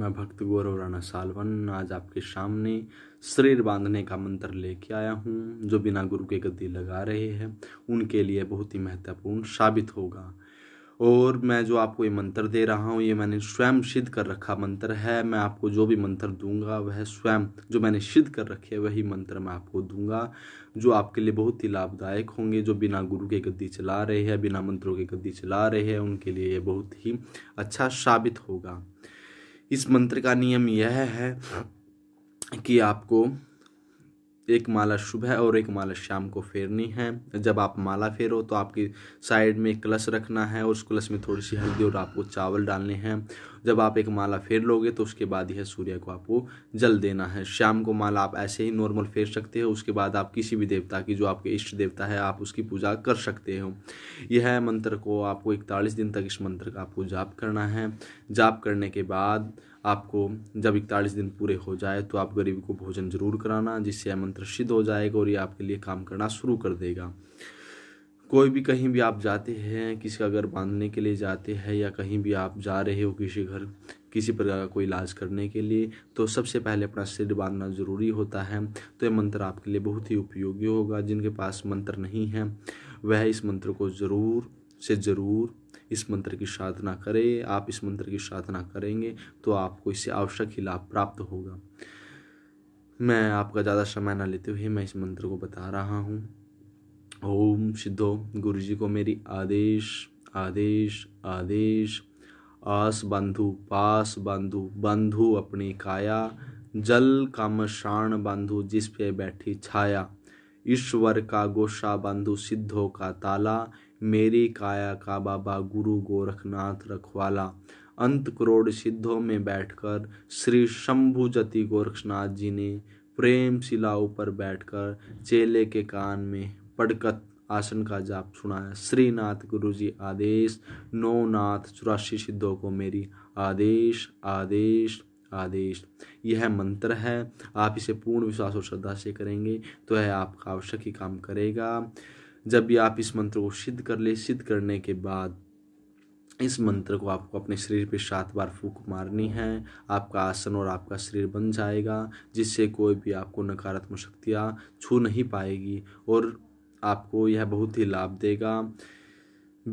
मैं भक्त गौरव राणा सालवन आज आपके सामने शरीर बांधने का मंत्र लेके आया हूँ जो बिना गुरु के गद्दी लगा रहे हैं उनके लिए बहुत ही महत्वपूर्ण साबित होगा और मैं जो आपको ये मंत्र दे रहा हूँ ये मैंने स्वयं सिद्ध कर रखा मंत्र है मैं आपको जो भी मंत्र दूंगा वह स्वयं जो मैंने सिद्ध कर रखे वही मंत्र मैं आपको दूंगा जो आपके लिए बहुत ही लाभदायक होंगे जो बिना गुरु के गद्दी चला रहे हैं बिना मंत्रों के गद्दी चला रहे हैं उनके लिए ये बहुत ही अच्छा साबित होगा इस मंत्र का नियम यह है कि आपको एक माला सुबह और एक माला शाम को फेरनी है जब आप माला फेरो तो आपकी साइड में कलश रखना है उस कलश में थोड़ी सी हल्दी और आपको चावल डालने हैं जब आप एक माला फेर लोगे तो उसके बाद यह सूर्य को आपको जल देना है शाम को माला आप ऐसे ही नॉर्मल फेर सकते हो उसके बाद आप किसी भी देवता की जो आपके इष्ट देवता है आप उसकी पूजा कर सकते हो यह मंत्र को आपको इकतालीस दिन तक इस मंत्र का आपको जाप करना है जाप करने के बाद आपको जब इकतालीस दिन पूरे हो जाए तो आप गरीब को भोजन जरूर कराना जिससे यह मंत्र सिद्ध हो जाएगा और ये आपके लिए काम करना शुरू कर देगा कोई भी कहीं भी आप जाते हैं किसी का घर बांधने के लिए जाते हैं या कहीं भी आप जा रहे हो किसी घर किसी प्रकार का कोई इलाज करने के लिए तो सबसे पहले अपना सिर बांधना ज़रूरी होता है तो यह मंत्र आपके लिए बहुत ही उपयोगी होगा जिनके पास मंत्र नहीं है वह इस मंत्र को ज़रूर से ज़रूर इस मंत्र की साधना करें आप इस मंत्र की साधना करेंगे तो आपको इससे आवश्यक ही लाभ प्राप्त होगा मैं आपका ज़्यादा समय ना लेते हुए मैं इस मंत्र को बता रहा हूँ ओम सिद्धो गुरु जी को मेरी आदेश आदेश आदेश आस बंधु पास बंधु बंधु अपनी काया जल का मशाण बंधु जिस पे बैठी छाया ईश्वर का गोशा बंधु सिद्धों का ताला मेरी काया का बाबा गुरु गोरखनाथ रखवाला अंत करोड़ सिद्धों में बैठकर श्री शंभुजति गोरखनाथ जी ने प्रेम शिला ऊपर बैठकर चेले के कान में पड़कत आसन का जाप सुनाया श्रीनाथ गुरु जी आदेश नौ नाथ चौरासी सिद्धों को मेरी आदेश आदेश आदेश यह मंत्र है आप इसे पूर्ण विश्वास और श्रद्धा से करेंगे तो यह आपका आवश्यक ही काम करेगा जब भी आप इस मंत्र को सिद्ध कर ले सिद्ध करने के बाद इस मंत्र को आपको अपने शरीर पर सात बार फूक मारनी है आपका आसन और आपका शरीर बन जाएगा जिससे कोई भी आपको नकारात्मक शक्तियाँ छू नहीं पाएगी और आपको यह बहुत ही लाभ देगा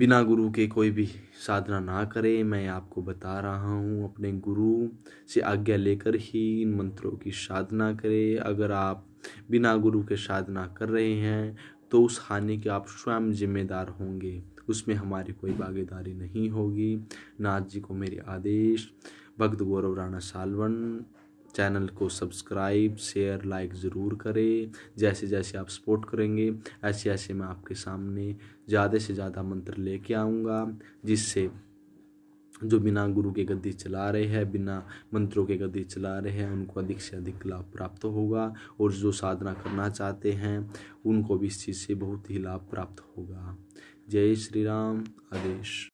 बिना गुरु के कोई भी साधना ना करें मैं आपको बता रहा हूँ अपने गुरु से आज्ञा लेकर ही इन मंत्रों की साधना करें अगर आप बिना गुरु के साधना कर रहे हैं तो उस हानि के आप स्वयं जिम्मेदार होंगे उसमें हमारी कोई भागीदारी नहीं होगी नाथ जी को मेरे आदेश भक्त गौरव राणा सालवन चैनल को सब्सक्राइब शेयर लाइक ज़रूर करें जैसे जैसे आप सपोर्ट करेंगे ऐसे ऐसे मैं आपके सामने ज़्यादा से ज़्यादा मंत्र लेके आऊँगा जिससे जो बिना गुरु के गद्दी चला रहे हैं बिना मंत्रों के गद्दी चला रहे हैं उनको अधिक से अधिक लाभ प्राप्त होगा और जो साधना करना चाहते हैं उनको भी इस चीज़ से बहुत ही लाभ प्राप्त होगा जय श्री राम आदेश